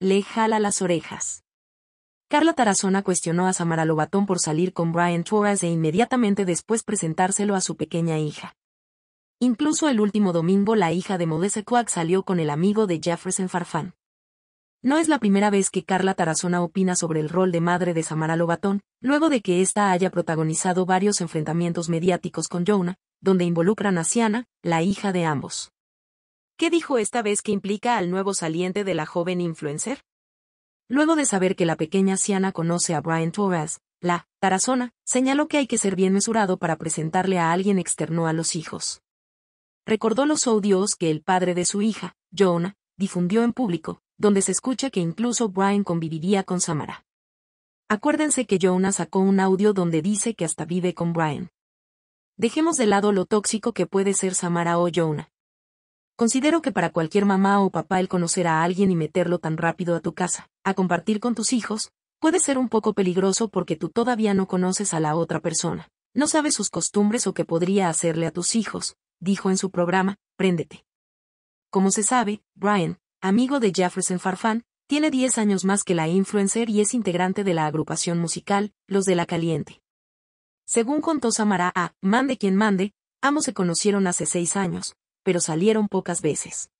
le jala las orejas. Carla Tarazona cuestionó a Samara Lobatón por salir con Brian Torres e inmediatamente después presentárselo a su pequeña hija. Incluso el último domingo la hija de Modese Coax salió con el amigo de Jefferson Farfán. No es la primera vez que Carla Tarazona opina sobre el rol de madre de Samara Lobatón, luego de que ésta haya protagonizado varios enfrentamientos mediáticos con Jonah, donde involucran a Siana, la hija de ambos. ¿Qué dijo esta vez que implica al nuevo saliente de la joven influencer? Luego de saber que la pequeña Siana conoce a Brian Torres, la Tarazona señaló que hay que ser bien mesurado para presentarle a alguien externo a los hijos. Recordó los audios que el padre de su hija, Jonah, difundió en público, donde se escucha que incluso Brian conviviría con Samara. Acuérdense que Jonah sacó un audio donde dice que hasta vive con Brian. Dejemos de lado lo tóxico que puede ser Samara o Jonah, Considero que para cualquier mamá o papá el conocer a alguien y meterlo tan rápido a tu casa, a compartir con tus hijos, puede ser un poco peligroso porque tú todavía no conoces a la otra persona, no sabes sus costumbres o qué podría hacerle a tus hijos, dijo en su programa, Préndete. Como se sabe, Brian, amigo de Jefferson Farfán, tiene 10 años más que la influencer y es integrante de la agrupación musical, Los de la Caliente. Según contó Samara A, Mande quien mande, ambos se conocieron hace seis años, pero salieron pocas veces.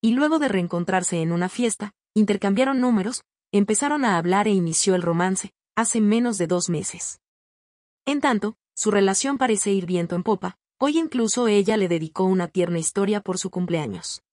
Y luego de reencontrarse en una fiesta, intercambiaron números, empezaron a hablar e inició el romance, hace menos de dos meses. En tanto, su relación parece ir viento en popa, hoy incluso ella le dedicó una tierna historia por su cumpleaños.